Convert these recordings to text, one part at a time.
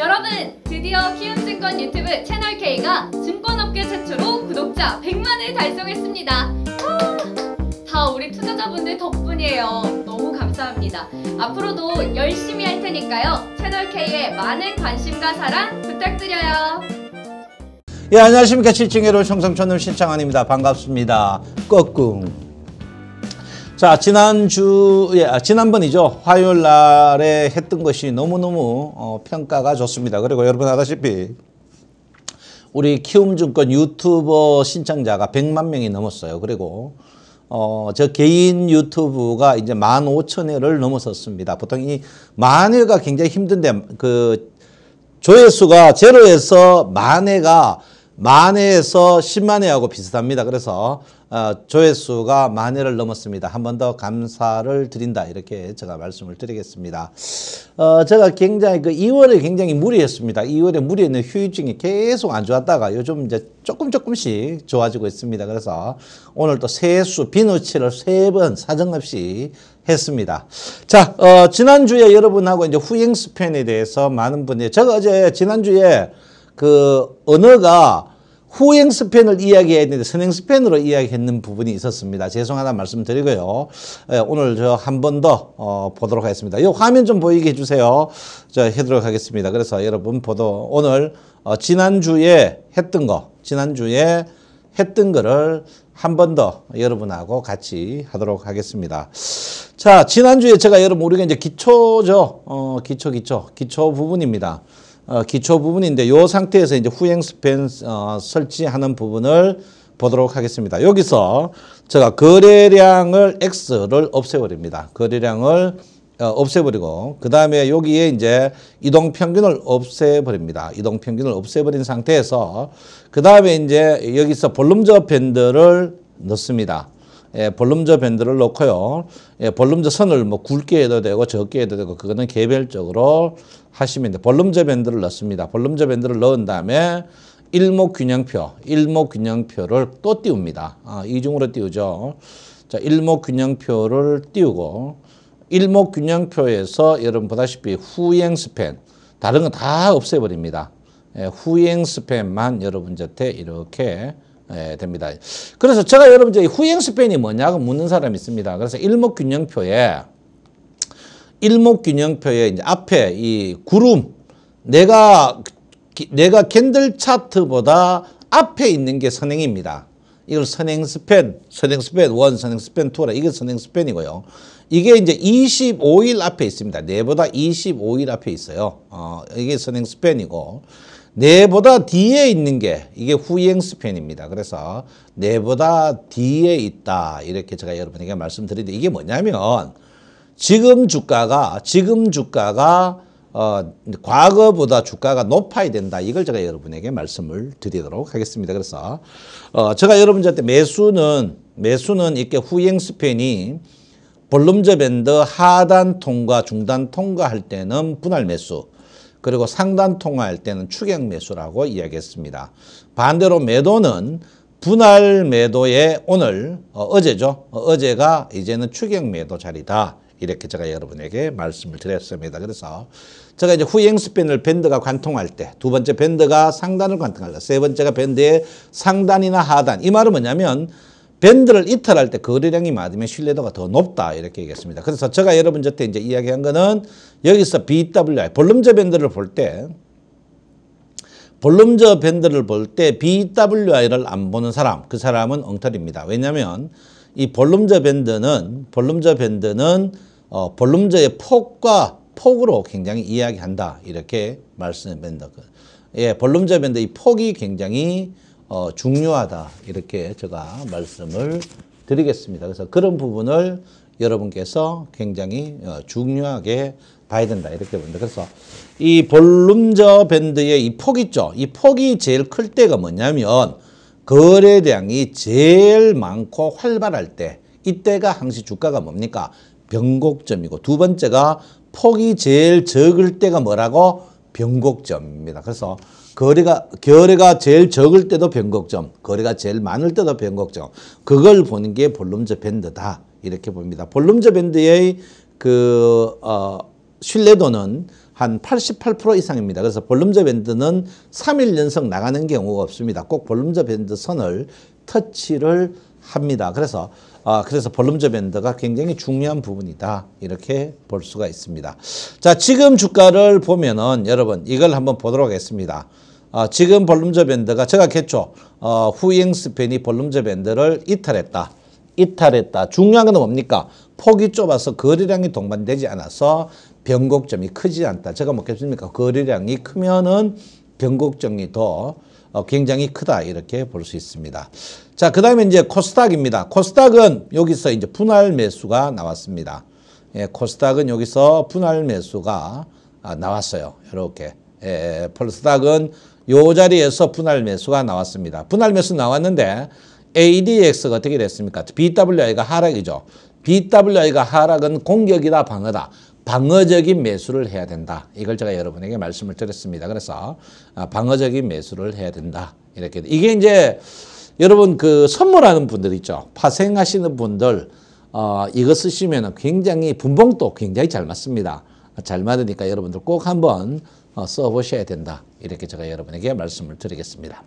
여러분 드디어 키움증권 유튜브 채널 K가 증권업계 최초로 구독자 100만을 달성했습니다. 아, 다 우리 투자자분들 덕분이에요. 너무 감사합니다. 앞으로도 열심히 할 테니까요. 채널 K에 많은 관심과 사랑 부탁드려요. 예 안녕하십니까 7층 여러분 청성천을 신장아입니다 반갑습니다. 꺼꿍. 자 지난주에 아, 지난번이죠 화요일 날에 했던 것이 너무너무 어, 평가가 좋습니다 그리고 여러분 아다시피 우리 키움증권 유튜버 신청자가 100만 명이 넘었어요 그리고 어, 저 개인 유튜브가 이제 15,000회를 넘어섰습니다 보통 이 만회가 굉장히 힘든데 그 조회수가 제로에서 만회가 만회에서 10만회하고 비슷합니다. 그래서 어, 조회수가 만회를 넘었습니다. 한 번 더 감사를 드린다. 이렇게 제가 말씀을 드리겠습니다. 어, 제가 굉장히 그 2월에 굉장히 무리했습니다. 2월에 무리했는 휴유증이 계속 안 좋았다가 요즘 이제 조금 조금씩 좋아지고 있습니다. 그래서 오늘 또 세수, 비누칠을 세 번 사정없이 했습니다. 자, 어, 지난주에 여러분하고 이제 후행 스팬에 대해서 많은 분이 제가 어제 지난주에 그 언어가 후행 스팬을 이야기해야 되는데 선행 스팬으로 이야기했는 부분이 있었습니다. 죄송하다 말씀드리고요. 예, 오늘 저 한 번더 어, 보도록 하겠습니다. 이 화면 좀 보이게 해주세요. 저 해도록 하겠습니다. 그래서 여러분 보도 오늘 어, 지난주에 했던 거 지난주에 했던 거를 한 번 더 여러분하고 같이 하도록 하겠습니다. 자 지난주에 제가 여러분 우리가 이제 기초죠. 어, 기초 기초 기초 부분입니다. 어, 기초 부분인데 이 상태에서 이제 후행 스팬 어, 설치하는 부분을 보도록 하겠습니다. 여기서 제가 거래량을 x를 없애버립니다. 거래량을 어, 없애버리고 그 다음에 여기에 이제 이동 평균을 없애버립니다. 이동 평균을 없애버린 상태에서 그 다음에 이제 여기서 볼륨저 밴드를 넣습니다. 예, 볼륨저 밴드를 넣고요. 예, 볼륨저 선을 뭐 굵게 해도 되고 적게 해도 되고 그거는 개별적으로 하시면 돼. 볼륨저 밴드를 넣습니다. 볼륨저 밴드를 넣은 다음에 일목균형표, 일목균형표를 또 띄웁니다. 아, 이중으로 띄우죠. 자, 일목균형표를 띄우고 일목균형표에서 여러분 보다시피 후행 스팬 다른 건 다 없애버립니다. 예, 후행 스팬만 여러분 저한테 이렇게 예, 됩니다. 그래서 제가 여러분 이제 후행스팬이 뭐냐고 묻는 사람이 있습니다. 그래서 일목균형표에 일목균형표에 이제 앞에 이 구름 내가 내가 캔들 차트보다 앞에 있는 게 선행입니다. 이걸 선행 스펜, 선행 스펜 원, 선행 스펜 투라 이게 선행 스펜이고요. 이게 이제 25일 앞에 있습니다. 내보다 25일 앞에 있어요. 어, 이게 선행 스펜이고 내보다 뒤에 있는 게 이게 후행 스팬입니다. 그래서 내보다 뒤에 있다 이렇게 제가 여러분에게 말씀드리는데 이게 뭐냐면 지금 주가가 지금 주가가 어, 과거보다 주가가 높아야 된다. 이걸 제가 여러분에게 말씀을 드리도록 하겠습니다. 그래서 어, 제가 여러분들한테 매수는 매수는 이렇게 후행 스팬이 볼륨저 밴드 하단 통과 중단 통과할 때는 분할 매수 그리고 상단 통화할 때는 추격 매수라고 이야기했습니다. 반대로 매도는 분할 매도에 오늘 어, 어제죠. 어, 어제가 이제는 추격 매도 자리다. 이렇게 제가 여러분에게 말씀을 드렸습니다. 그래서 제가 이제 후행 스핀을 밴드가 관통할 때, 두 번째 밴드가 상단을 관통할 때, 세 번째가 밴드의 상단이나 하단. 이 말은 뭐냐면 밴드를 이탈할 때거래량이많으면 신뢰도가 더 높다 이렇게 얘기했습니다. 그래서 제가 여러분 한테 이제 이야기한 거는 여기서 BWI, 볼륨저 밴드를 볼 때, 볼륨저 밴드를 볼 때 BWI를 안 보는 사람, 그 사람은 엉터리입니다. 왜냐하면 이 볼륨저 밴드는, 볼륨저 밴드는 어, 볼륨저의 폭과 폭으로 굉장히 이야기한다. 이렇게 말씀드린다. 예, 볼륨저 밴드 의 폭이 굉장히 어, 중요하다. 이렇게 제가 말씀을 드리겠습니다. 그래서 그런 부분을 여러분께서 굉장히 어, 중요하게 봐야 된다 이렇게 봅니다. 그래서 이 볼륨저 밴드의 이 폭 있죠. 이 폭이 제일 클 때가 뭐냐면 거래량이 제일 많고 활발할 때 이때가 항시 주가가 뭡니까? 변곡점이고 두 번째가 폭이 제일 적을 때가 뭐라고? 변곡점입니다. 그래서 거래가 거래가 제일 적을 때도 변곡점, 거래가 제일 많을 때도 변곡점. 그걸 보는 게 볼륨저 밴드다. 이렇게 봅니다. 볼륨저 밴드의 그 어, 신뢰도는 한 88% 이상입니다. 그래서 볼륨저 밴드는 3일 연속 나가는 경우가 없습니다. 꼭 볼륨저 밴드 선을 터치를 합니다. 그래서 아, 그래서 볼륨저 밴드가 굉장히 중요한 부분이다. 이렇게 볼 수가 있습니다. 자, 지금 주가를 보면은 여러분 이걸 한번 보도록 하겠습니다. 아, 지금 볼륨저 밴드가 제각했죠. 어, 후잉 스팬이 볼륨저 밴드를 이탈했다. 이탈했다. 중요한 건 뭡니까? 폭이 좁아서 거래량이 동반되지 않아서 변곡점이 크지 않다. 제가 뭐겠습니까? 거래량이 크면은 변곡점이 더 어, 굉장히 크다 이렇게 볼 수 있습니다. 자, 그 다음에 이제 코스닥입니다. 코스닥은 여기서 이제 분할 매수가 나왔습니다. 예, 코스닥은 여기서 분할 매수가 아, 나왔어요. 이렇게 예, 폴스닥은 요 자리에서 분할 매수가 나왔습니다. 분할 매수 나왔는데 ADX가 어떻게 됐습니까? BWI가 하락이죠. BWI가 하락은 공격이다 방어다. 방어적인 매수를 해야 된다. 이걸 제가 여러분에게 말씀을 드렸습니다. 그래서 아, 방어적인 매수를 해야 된다. 이렇게 이게 이제 여러분 그 선물하는 분들 있죠. 파생하시는 분들 어, 이거 쓰시면 굉장히 분봉도 굉장히 잘 맞습니다. 잘 맞으니까 여러분들 꼭 한번 어, 써보셔야 된다. 이렇게 제가 여러분에게 말씀을 드리겠습니다.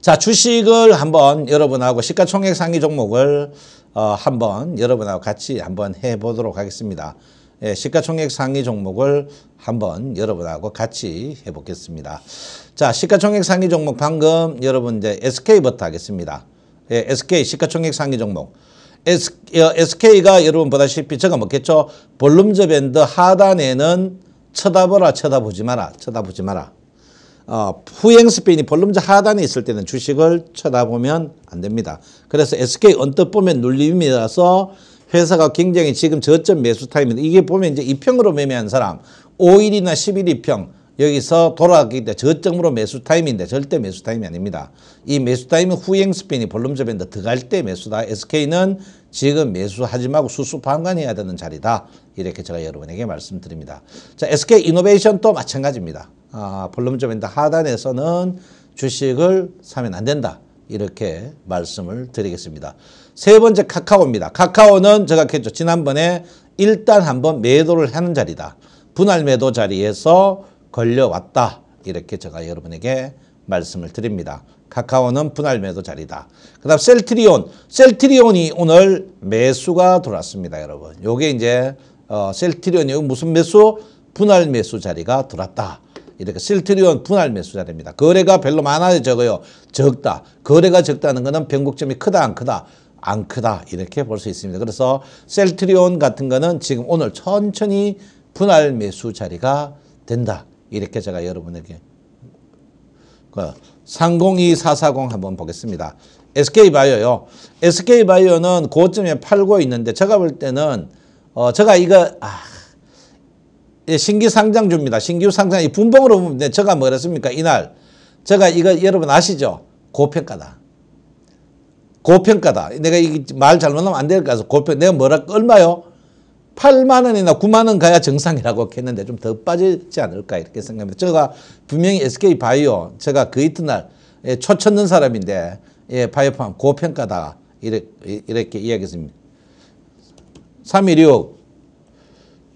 자 주식을 한번 여러분하고 시가총액 상위 종목을 어, 한번 여러분하고 같이 한번 해보도록 하겠습니다. 예, 시가총액 상위 종목을 한번 여러분하고 같이 해보겠습니다. 자, 시가총액 상위 종목 방금 여러분 이제 SK부터 하겠습니다. 예, SK 시가총액 상위 종목. S, SK가 어, 여러분 보다시피 제가 먹겠죠. 볼륨저 밴드 하단에는 쳐다보라 쳐다보지 마라 쳐다보지 마라. 어, 후행 스피인이 볼륨저 하단에 있을 때는 주식을 쳐다보면 안 됩니다. 그래서 SK 언뜻 보면 눌림이라서 회사가 굉장히 지금 저점 매수 타임인데 이게 보면 이제 2평으로 매매한 사람 5일이나 10일 2평 여기서 돌아가기 때 저점으로 매수 타임인데 절대 매수 타임이 아닙니다. 이 매수 타임은 후행 스핀이 볼륨저 밴드 들어갈 때 매수다. SK는 지금 매수하지 말고 수수 방관해야 되는 자리다. 이렇게 제가 여러분에게 말씀드립니다. 자, SK 이노베이션도 마찬가지입니다. 아, 볼륨저 밴드 하단에서는 주식을 사면 안 된다. 이렇게 말씀을 드리겠습니다. 세 번째 카카오입니다. 카카오는 제가 했죠. 지난번에 일단 한번 매도를 하는 자리다. 분할 매도 자리에서 걸려왔다. 이렇게 제가 여러분에게 말씀을 드립니다. 카카오는 분할 매도 자리다. 그 다음 셀트리온. 셀트리온이 오늘 매수가 돌았습니다. 여러분. 요게 이제 어, 셀트리온이 무슨 매수? 분할 매수 자리가 들었다. 이렇게 셀트리온 분할 매수 자리입니다. 거래가 별로 많아요, 적어요. 적다. 거래가 적다는 것은 변곡점이 크다, 안 크다. 안 크다 이렇게 볼 수 있습니다. 그래서 셀트리온 같은 거는 지금 오늘 천천히 분할 매수 자리가 된다. 이렇게 제가 여러분에게 302440 그 한번 보겠습니다. SK바이오요. SK바이오는 고점에 팔고 있는데 제가 볼 때는 어 제가 이거 아 예, 신규 상장줍니다 신규 상장 이 분봉으로 보면 제가 뭐랬습니까? 이날 제가 이거 여러분 아시죠? 고평가다. 고평가다. 내가 이말 잘못하면 안 될까 해서 고평, 내가 뭐라, 얼마요? 8만 원이나 9만 원 가야 정상이라고 했는데 좀 더 빠지지 않을까 이렇게 생각합니다. 제가 분명히 SK 바이오, 제가 그 이튿날 초쳤는 사람인데, 예, 바이오팜 고평가다. 이렇게, 이렇게 이야기했습니다. 316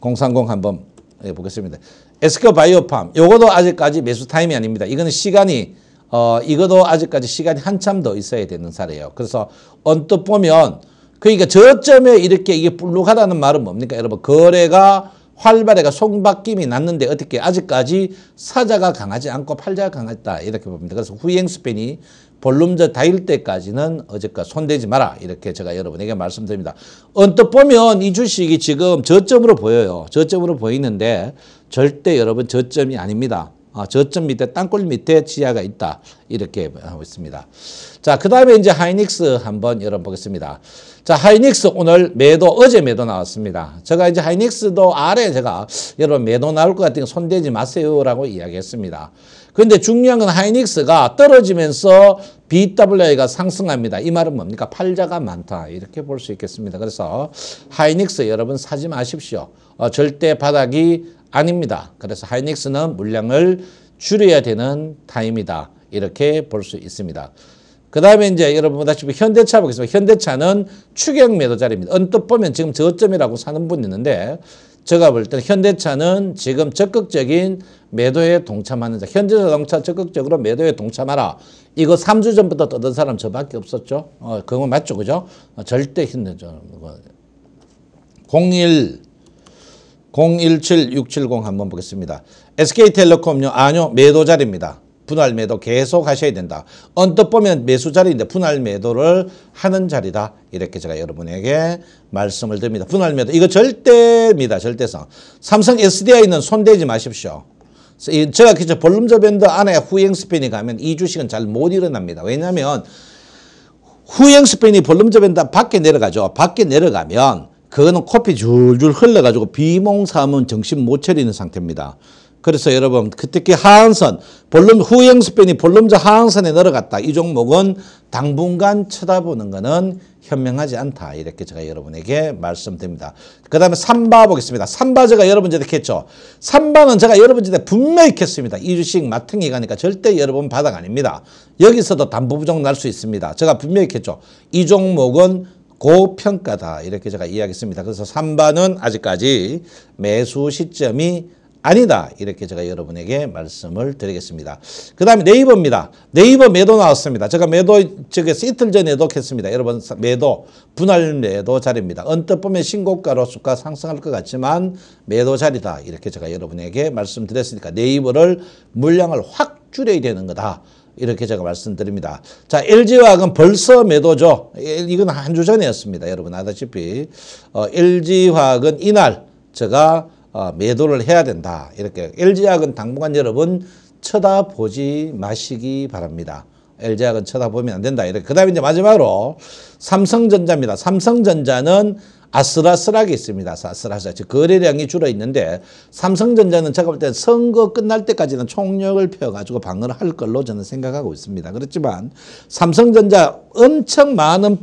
030 한번 예, 보겠습니다. 에스 바이오팜, 요거도 아직까지 매수 타임이 아닙니다. 이거는 시간이 어, 이것도 아직까지 시간이 한참 더 있어야 되는 사례예요. 그래서 언뜻 보면 그러니까 저점에 이렇게 이게 불룩하다는 말은 뭡니까? 여러분 거래가 활발해가 손바뀜이 났는데 어떻게 아직까지 사자가 강하지 않고 팔자가 강했다 이렇게 봅니다. 그래서 후행 스팬이 볼륨저 다일 때까지는 어제까 손대지 마라 이렇게 제가 여러분에게 말씀드립니다. 언뜻 보면 이 주식이 지금 저점으로 보여요. 저점으로 보이는데 절대 여러분 저점이 아닙니다. 아, 저점 밑에 땅굴 밑에 지하가 있다. 이렇게 하고 있습니다. 자, 그 다음에 이제 하이닉스 한번 열어보겠습니다. 자, 하이닉스 오늘 매도, 어제 매도 나왔습니다. 제가 이제 하이닉스도 아래 제가 여러분 매도 나올 것 같으니 손대지 마세요라고 이야기했습니다. 근데 중요한 건 하이닉스가 떨어지면서 b w a 가 상승합니다. 이 말은 뭡니까? 팔자가 많다. 이렇게 볼 수 있겠습니다. 그래서 하이닉스 여러분 사지 마십시오. 어, 절대 바닥이 아닙니다. 그래서 하이닉스는 물량을 줄여야 되는 타임이다. 이렇게 볼 수 있습니다. 그 다음에 이제 여러분 보다시피 현대차 보겠습니다. 현대차는 추격 매도자리입니다. 언뜻 보면 지금 저점이라고 사는 분이 있는데 제가 볼 때는 현대차는 지금 적극적인 매도에 동참하는 자. 현대자동차 적극적으로 매도에 동참하라. 이거 3주 전부터 떠든 사람 저밖에 없었죠. 어, 그건 맞죠. 그죠? 어, 절대 힘들죠. 01 017670 한번 보겠습니다. SK텔레콤요. 아니요. 매도 자리입니다. 분할 매도 계속 하셔야 된다. 언뜻 보면 매수 자리인데 분할 매도를 하는 자리다. 이렇게 제가 여러분에게 말씀을 드립니다. 분할 매도 이거 절대입니다. 절대성. 삼성 SDI는 손대지 마십시오. 제가 그저 볼륨저 밴드 안에 후행 스팬이 가면 이 주식은 잘 못 일어납니다. 왜냐하면 후행 스팬이 볼륨저 밴드 밖에 내려가죠. 밖에 내려가면 그거는 코피 줄줄 흘러가지고 비몽사문 정신 못 차리는 상태입니다. 그래서 여러분 특히 하한선 볼륨 후행스팬이 볼륨자 하한선에 내어갔다이 종목은 당분간 쳐다보는 것은 현명하지 않다. 이렇게 제가 여러분에게 말씀드립니다. 그 다음에 삼바 보겠습니다. 삼바 제가 여러분들에 했죠. 삼바는 제가 여러분들에 분명히 했습니다. 이주식 마탱이 가니까 절대 여러분 바닥 아닙니다. 여기서도 담보부정 날 수 있습니다. 제가 분명히 했죠. 이 종목은 고평가다 이렇게 제가 이야기했습니다. 그래서 3반은 아직까지 매수 시점이 아니다 이렇게 제가 여러분에게 말씀을 드리겠습니다. 그 다음에 네이버입니다. 네이버 매도 나왔습니다. 제가 매도 저기서 이틀 전에도 했습니다. 여러분 매도 분할 매도 자리입니다. 언뜻 보면 신고가로 주가 상승할 것 같지만 매도 자리다 이렇게 제가 여러분에게 말씀드렸으니까 네이버를 물량을 확 줄여야 되는 거다. 이렇게 제가 말씀드립니다. 자, LG화학은 벌써 매도죠. 이건 한 주 전이었습니다. 여러분 아다시피 어, LG화학은 이날 제가 어, 매도를 해야 된다. 이렇게 LG화학은 당분간 여러분 쳐다보지 마시기 바랍니다. LG화학은 쳐다보면 안 된다. 이렇게 그 다음에 이제 마지막으로 삼성전자입니다. 삼성전자는 아슬아슬하게 있습니다. 아슬아슬. 하 거래량이 줄어 있는데 삼성전자는 제가 볼 때 선거 끝날 때까지는 총력을 펴가지고 방어를 할 걸로 저는 생각하고 있습니다. 그렇지만 삼성전자 엄청 많은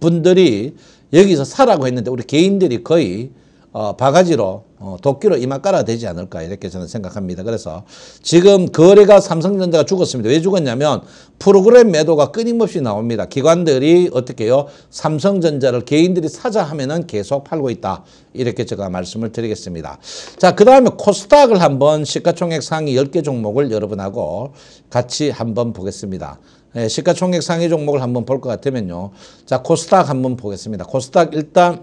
분들이 여기서 사라고 했는데 우리 개인들이 거의 어, 바가지로 어, 도끼로 이마 깔아 되지 않을까 이렇게 저는 생각합니다. 그래서 지금 거래가 삼성전자가 죽었습니다. 왜 죽었냐면 프로그램 매도가 끊임없이 나옵니다. 기관들이 어떻게 해요? 삼성전자를 개인들이 사자 하면은 계속 팔고 있다. 이렇게 제가 말씀을 드리겠습니다. 자, 그 다음에 코스닥을 한번 시가총액 상위 10개 종목을 여러분하고 같이 한번 보겠습니다. 예, 시가총액 상위 종목을 한번 볼 것 같으면요. 자, 코스닥 한번 보겠습니다. 코스닥 일단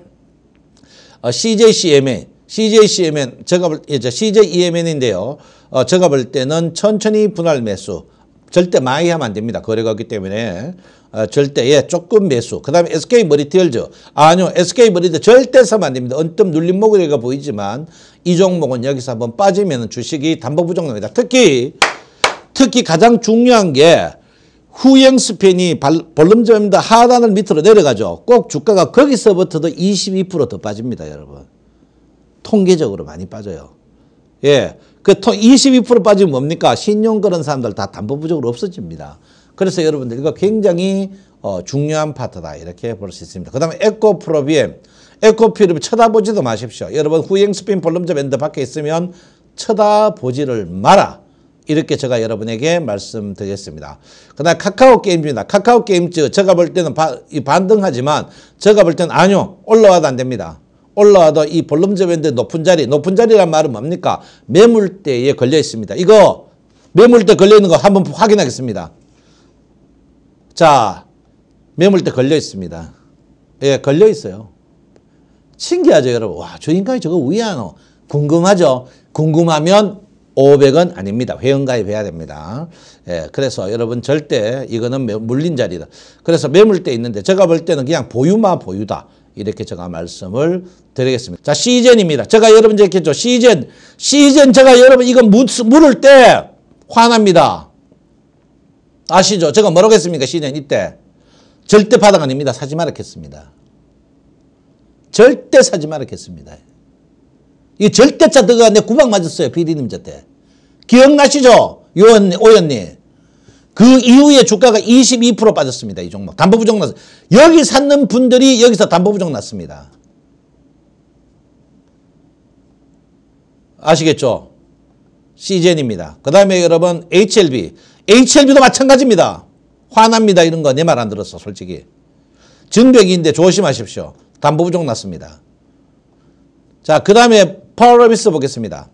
어, CJCMA CJCMN, 제가 볼, 예, CJEMN인데요. 어, 제가 볼 때는 천천히 분할 매수. 절대 많이 하면 안 됩니다. 거래가 없기 때문에. 어, 절대, 예, 조금 매수. 그 다음에 SK 머리틀얼즈 아니요, SK 머리티 절대 사면 안 됩니다. 언뜻 눌린 목이가 보이지만 이 종목은 여기서 한번 빠지면 주식이 담보 부정입니다. 특히, 특히 가장 중요한 게 후행 스팬이 볼륨점입니다. 하단을 밑으로 내려가죠. 꼭 주가가 거기서부터도 22%더 빠집니다, 여러분. 통계적으로 많이 빠져요. 예. 그22% 빠지면 뭡니까? 신용 그런 사람들 다담보부족으로 없어집니다. 그래서 여러분들 이거 굉장히 어, 중요한 파트다. 이렇게 볼 수 있습니다. 그 다음에 에코프로비엠. 에코피로비엠 쳐다보지도 마십시오. 여러분 후행 스핀 볼륨저 밴드 밖에 있으면 쳐다보지를 마라. 이렇게 제가 여러분에게 말씀드리겠습니다. 그다음 에 카카오 게임즈입니다. 카카오 게임즈 제가 볼 때는 바, 반등하지만 제가 볼 때는 아니요 올라와도 안 됩니다. 올라와도 이볼럼제인데 높은 자리, 높은 자리란 말은 뭡니까? 매물대에 걸려 있습니다. 이거 매물대 걸려 있는 거 한번 확인하겠습니다. 자, 매물대 걸려 있습니다. 예, 걸려 있어요. 신기하죠, 여러분? 와, 저 인간이 저거 우안노 궁금하죠? 궁금하면 500원 아닙니다. 회원가입해야 됩니다. 예, 그래서 여러분 절대 이거는 물린 자리다. 그래서 매물대 있는데 제가 볼 때는 그냥 보유마 보유다. 이렇게 제가 말씀을 드리겠습니다. 자, 시즌입니다. 제가 여러분 얘기했죠. 시즌. 시즌 제가 여러분 이거 물, 을때 화납니다. 아시죠? 제가 뭐라고 했습니까? 시즌 이때. 절대 바닥 아닙니다. 사지 말았겠습니다. 절대 사지 말았겠습니다. 이 절대차 들어가 내 구박 맞았어요. 비디님자 때. 기억나시죠? 요원, 오연님. 그 이후에 주가가 22% 빠졌습니다. 이 종목. 담보부족 났어요. 여기 사는 분들이 여기서 담보부족 났습니다. 아시겠죠? CGN입니다. 그 다음에 여러분 HLB. HLB도 마찬가지입니다. 화납니다. 이런 거 내 말 안 들었어 솔직히. 증벽인데 조심하십시오. 담보부족 났습니다. 자, 그 다음에 파워러비스 보겠습니다.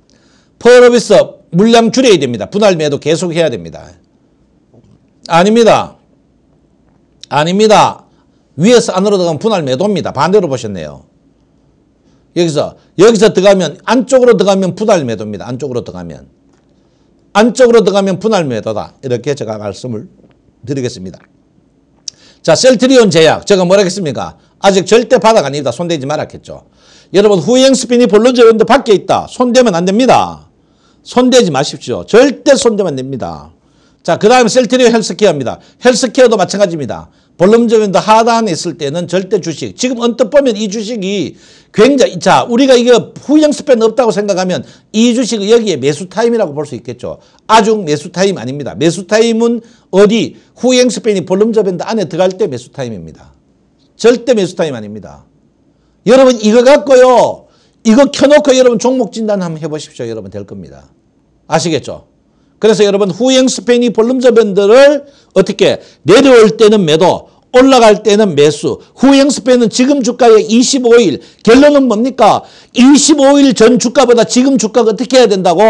파워러비스 물량 줄여야 됩니다. 분할 매도 계속 해야 됩니다. 아닙니다. 아닙니다. 위에서 안으로 들어가면 분할 매도입니다. 반대로 보셨네요. 여기서 여기서 들어가면 안쪽으로 들어가면 분할 매도입니다. 안쪽으로 들어가면 안쪽으로 들어가면 분할 매도다. 이렇게 제가 말씀을 드리겠습니다. 자 셀트리온 제약 제가 뭐라했습니까 아직 절대 바닥 아니다. 손대지 말았겠죠. 여러분 후행 스피니 볼런저 연도 밖에 있다. 손대면 안 됩니다. 손대지 마십시오. 절대 손대면 안 됩니다. 자, 그 다음 셀트리온 헬스케어입니다. 헬스케어도 마찬가지입니다. 볼륨저인더 하단에 있을 때는 절대 주식. 지금 언뜻 보면 이 주식이 굉장히 자 우리가 이거 후행 스팬 없다고 생각하면 이 주식은 여기에 매수 타임이라고 볼 수 있겠죠. 아중 매수 타임 아닙니다. 매수 타임은 어디 후행 스팬이 볼륨 저변도 안에 들어갈 때 매수 타임입니다. 절대 매수 타임 아닙니다. 여러분 이거 갖고요. 이거 켜놓고 여러분 종목 진단 한번 해보십시오. 여러분 될 겁니다. 아시겠죠? 그래서 여러분 후행 스페인이 볼륨 저 밴드를 어떻게 내려올 때는 매도 올라갈 때는 매수, 후행스팬은 지금 주가의 25일, 결론은 뭡니까? 25일 전 주가보다 지금 주가가 어떻게 해야 된다고?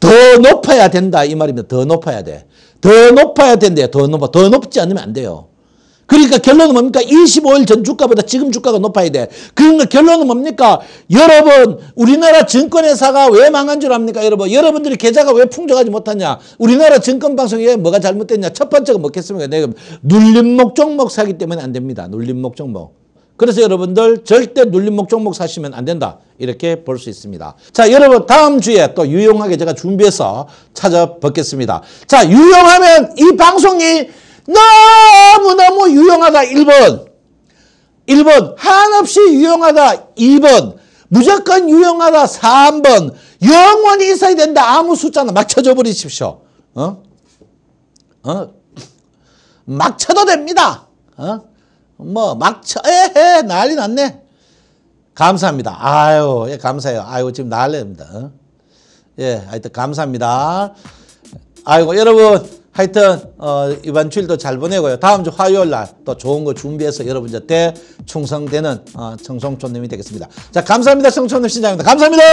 더 높아야 된다 이 말입니다. 더 높아야 돼. 더 높아야 된대요. 더 높아. 더 높지 않으면 안 돼요. 그러니까 결론은 뭡니까? 25일 전 주가보다 지금 주가가 높아야 돼. 그러니까 결론은 뭡니까? 여러분 우리나라 증권회사가 왜 망한 줄 압니까? 여러분 여러분들이 계좌가 왜 풍족하지 못하냐? 우리나라 증권방송에 뭐가 잘못됐냐? 첫 번째가 뭐겠습니까? 내가 눌림목 종목 사기 때문에 안 됩니다. 눌림목 종목. 그래서 여러분들 절대 눌림목 종목 사시면 안 된다. 이렇게 볼 수 있습니다. 자 여러분 다음 주에 또 유용하게 제가 준비해서 찾아뵙겠습니다. 자 유용하면 이 방송이 너무너무 유용하다 1번 1번 한없이 유용하다 2번 무조건 유용하다 3번 영원히 있어야 된다 아무 숫자나 맞춰줘 버리십시오 어? 어? 막 쳐도 됩니다 어? 뭐막 쳐, 에헤 난리 났네 감사합니다 아유 예 감사해요 아유 지금 난리입니다 어? 예 하여튼 감사합니다 아이고 여러분 하여튼 어, 이번 주일도 잘 보내고요. 다음 주 화요일 날 또 좋은 거 준비해서 여러분한테 들 충성되는 어, 청송촌님이 되겠습니다. 자 감사합니다. 청촌님 송 신장입니다. 감사합니다.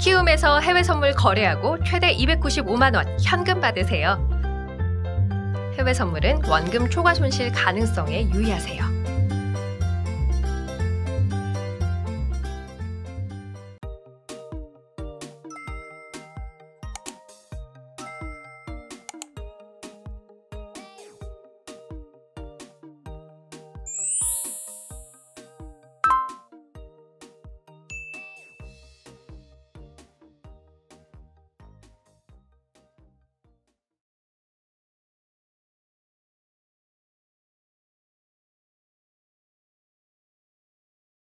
키움에서 해외 선물 거래하고 최대 295만 원 현금 받으세요. 해외 선물은 원금 초과 손실 가능성에 유의하세요.